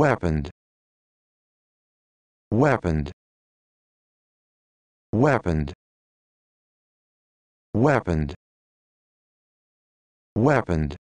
weaponed weaponed weaponed weaponed weaponed